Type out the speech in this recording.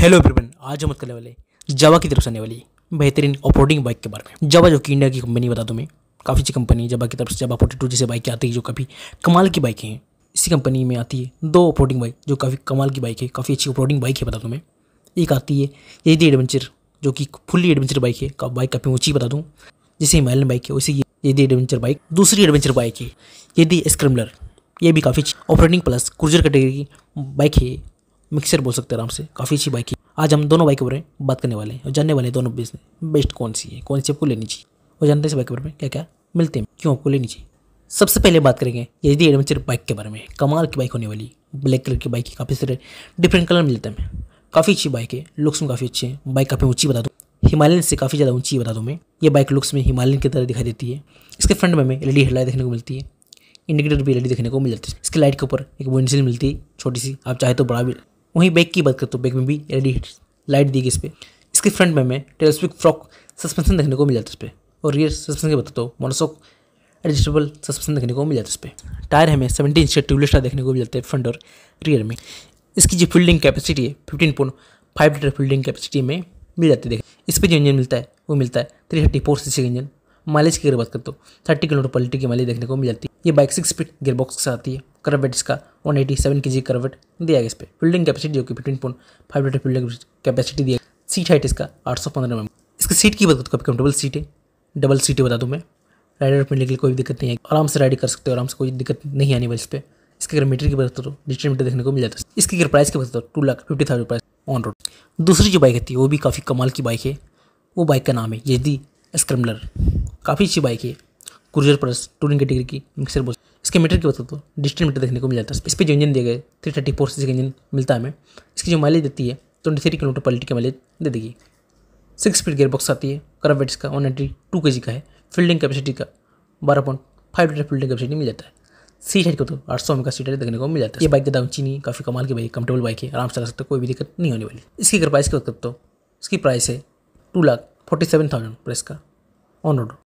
Hello everyone आज हम बात करने वाले जावा की तरफ से आने वाली बेहतरीन ऑपरेटिंग बाइक के बारे में जावा जो कि इंडिया की कंपनी बता दूँ मैं काफ़ी अच्छी कंपनी है जावा की तरफ से जावा फोर्टी टू जैसे बाइकें आती है जो काफ़ी कमाल की बाइकें हैं इसी कंपनी में आती है दो ऑपरेटिंग बाइक जो काफ़ी कमाल की बाइक है काफ़ी अच्छी ऑपरेटिंग बाइक है बता दूँ मैं एक आती है ये दी एडवेंचर जो कि फुल्ली एडवेंचर बाइक है का बाइक काफ़ी ऊँची बता दूँ जैसे हिमालयन बाइक है वैसे ये दी एडवेंचर बाइक दूसरी एडवेंचर बाइक है ये दी स्क्रम्बलर ये भी काफ़ी ऑपरेटिंग प्लस क्रूजर कैटेगरी की बाइक है मिक्सर बोल सकते हैं आराम से काफ़ी अच्छी बाइक है आज हम दोनों बाइक के बारे में बात करने वाले हैं और जानने वाले हैं दोनों बिजनेस बेस्ट कौन सी है कौन सी आपको लेनी चाहिए और जानते हैं इस बाइक के बारे में क्या क्या मिलते हैं क्यों आपको लेनी चाहिए सबसे पहले बात करेंगे यदि एडवेंचर बाइक के बारे में कमाल की बाइक होने वाली ब्लैक कलर की बाइक है काफ़ी सारे डिफरेंट कलर मिलते हैं काफ़ी अच्छी बाइक है लुक्स में काफ़ी अच्छे हैं बाइक काफ़ी ऊँची बता दूँ हिमालयन से काफ़ी ज़्यादा ऊँची बता दूँ मैं ये बाइक लुक्स में हिमालयन की तरह दिखाई देती है इसके फ्रंट में हमें एल ई हेडलाइट देखने को मिलती है इंडिकेटर भी एल देखने को मिल जाती है इसके लाइट के ऊपर एक विंडशील मिलती है छोटी सी आप चाहे तो बड़ा भी वहीं बैक की बात करते हो बैक में भी एल लाइट दी गई इस पर इसके फ्रंट में हमें टेलस्पिक फ्रॉक सस्पेंशन देखने को मिल जाता है इस पर और रियर सस्पेंशन की बात करते हो मोनोसॉक एडजस्टेबल सस्पेंशन देखने को मिल जाता है इस पर टायर हमें सेवेंटी इंच का ट्यूबलेस टायर देखने को मिल जाता है फ्रंट और रियर में इसकी जो फील्डिंग कैपेसिटी है fifteen point five litre fielding capacity में मिल जाती है इस पर जो इंजन मिलता है वो मिलता है थ्री थर्टी फोर सी का इंजन माइलेज की अगर बात करते हो थर्टी किलोमीटर पॉलिटी की माइलेज देखने को मिल जाती है ये bike six speed gear box के साथ आती है करवेट इसका वन 187 एटी सेवन के जी करवेट दिया गया इस पर फिल्डिंग कैपेसिटी जो कि fifteen point five litre fielding capacity दिया सीट हाइट इसका आठ सौ पंद्रह एम mm। इसकी सीट की बात करूँ तो कंफर्टेबल सीट है डबल सीट बता दूँ मैं राइडर मिलने के लिए कोई दिक्कत नहीं है आराम से राइड कर सकते हो आराम से कोई दिक्कत नहीं आने वाली इस पर इसके अगर मीटर की बात करो डिजिटल मीटर देखने को मिल जाता है इसकी अगर प्राइस की बात करो two lakh fifty thousand price on road दूसरी जो बाइक होती है वो भी काफ़ी कमाल की बाइक है वो बाइक का नाम है यदि स्क्रम्बलर काफ़ी अच्छी बाइक है कुरियर प्लस टूरिंग कैटेगरी की मिक्सर बोल इसके मीटर की बात करते हो डिस्टेंट मीटर देखने को मिल जाता है इस पर जो इंजन दिए गए थ्री थर्टी फोर सी का इंजन मिलता है हमें इसकी जो माइलेज देती है twenty three kilometre per litre की माइलेज दे देगी सिक्स स्पीड गेयर बॉक्स आती है करब वेट्स का वन नाइन्टी टू के जी का है फील्डिंग कैपेसिटी का बारह point five litre fielding capacity मिल जाता है सी हाइट को तो आठ सौ का सीटर देखने को मिल जाता है ये बाइक ज़्यादा ऊंची नहीं काफ़ी कमाल की बाइक कंफर्टेबल बाइक है आराम से चला सकते हो कोई भी दिक्कत नहीं होने वाली इसकी अगर प्राइस की बात करते हो इसकी प्राइस है two lakh forty seven thousand price का ऑन रोड